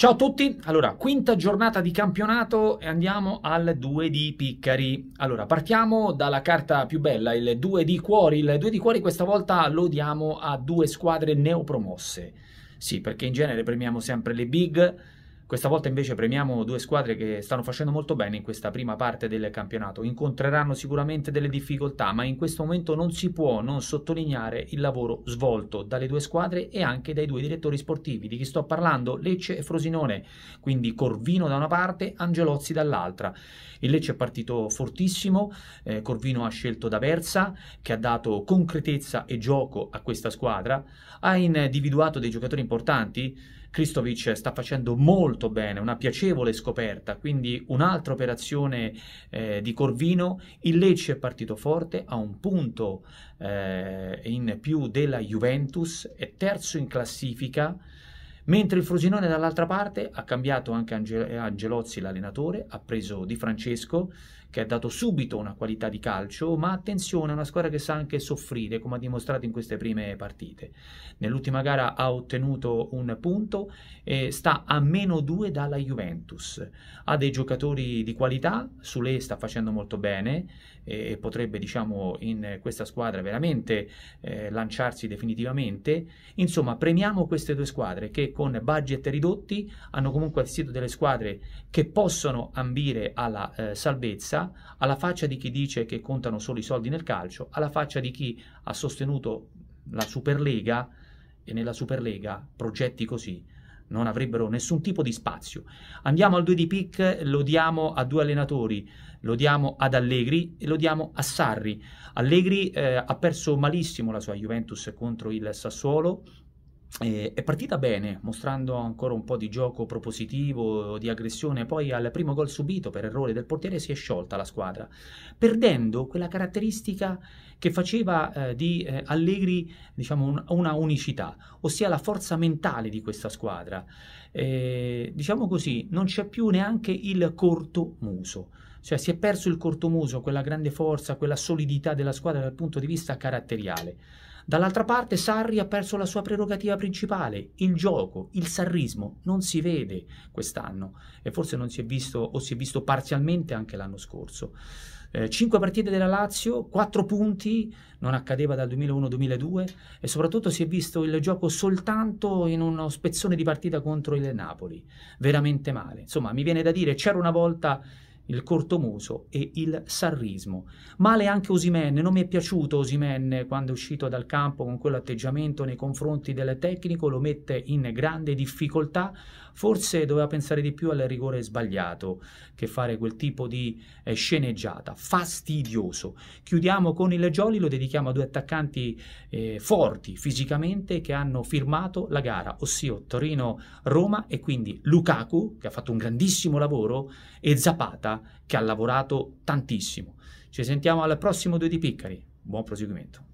Ciao a tutti, allora quinta giornata di campionato e andiamo al 2 di Piccari. Allora partiamo dalla carta più bella, il 2 di Cuori. Il 2 di Cuori questa volta lo diamo a due squadre neopromosse. Sì, perché in genere premiamo sempre le big, questa volta invece premiamo due squadre che stanno facendo molto bene in questa prima parte del campionato. Incontreranno sicuramente delle difficoltà, ma in questo momento non si può non sottolineare il lavoro svolto dalle due squadre e anche dai due direttori sportivi. Di chi sto parlando? Lecce e Frosinone, quindi Corvino da una parte, Angelozzi dall'altra. Il Lecce è partito fortissimo, eh, Corvino ha scelto D'Aversa che ha dato concretezza e gioco a questa squadra, ha individuato dei giocatori importanti, Kristovic sta facendo molto bene, una piacevole scoperta, quindi un'altra operazione eh, di Corvino. Il Lecce è partito forte, ha un punto eh, in più della Juventus, è terzo in classifica Mentre il Frosinone dall'altra parte ha cambiato anche eh, Angelozzi l'allenatore, ha preso Di Francesco che ha dato subito una qualità di calcio, ma attenzione, è una squadra che sa anche soffrire, come ha dimostrato in queste prime partite. Nell'ultima gara ha ottenuto un punto e sta a meno 2 dalla Juventus. Ha dei giocatori di qualità, Sule sta facendo molto bene e potrebbe, diciamo, in questa squadra veramente eh, lanciarsi definitivamente. Insomma, premiamo queste due squadre che con budget ridotti hanno comunque assistito delle squadre che possono ambire alla eh, salvezza, alla faccia di chi dice che contano solo i soldi nel calcio, alla faccia di chi ha sostenuto la Superlega e nella Superlega progetti così non avrebbero nessun tipo di spazio. Andiamo al 2 di pick, lo diamo a due allenatori, lo diamo ad Allegri e lo diamo a Sarri. Allegri eh, ha perso malissimo la sua Juventus contro il Sassuolo, eh, è partita bene, mostrando ancora un po' di gioco propositivo, di aggressione, poi al primo gol subito per errore del portiere si è sciolta la squadra, perdendo quella caratteristica che faceva eh, di eh, Allegri diciamo, un, una unicità, ossia la forza mentale di questa squadra. diciamo così, non c'è più neanche il corto muso cioè si è perso il cortomuso, quella grande forza, quella solidità della squadra dal punto di vista caratteriale. Dall'altra parte Sarri ha perso la sua prerogativa principale, il gioco, il sarrismo, non si vede quest'anno e forse non si è visto o si è visto parzialmente anche l'anno scorso. Eh, cinque partite della Lazio, quattro punti, non accadeva dal 2001-2002 e soprattutto si è visto il gioco soltanto in uno spezzone di partita contro il Napoli, veramente male. Insomma, mi viene da dire, c'era una volta il cortomuso e il sarrismo. Male anche Osimenne, non mi è piaciuto Osimenne quando è uscito dal campo con quell'atteggiamento nei confronti del tecnico, lo mette in grande difficoltà, forse doveva pensare di più al rigore sbagliato che fare quel tipo di eh, sceneggiata, fastidioso. Chiudiamo con il Jolly, lo dedichiamo a due attaccanti eh, forti fisicamente che hanno firmato la gara, ossia Torino-Roma e quindi Lukaku che ha fatto un grandissimo lavoro e Zapata che ha lavorato tantissimo. Ci sentiamo al prossimo 2 di Piccari. Buon proseguimento.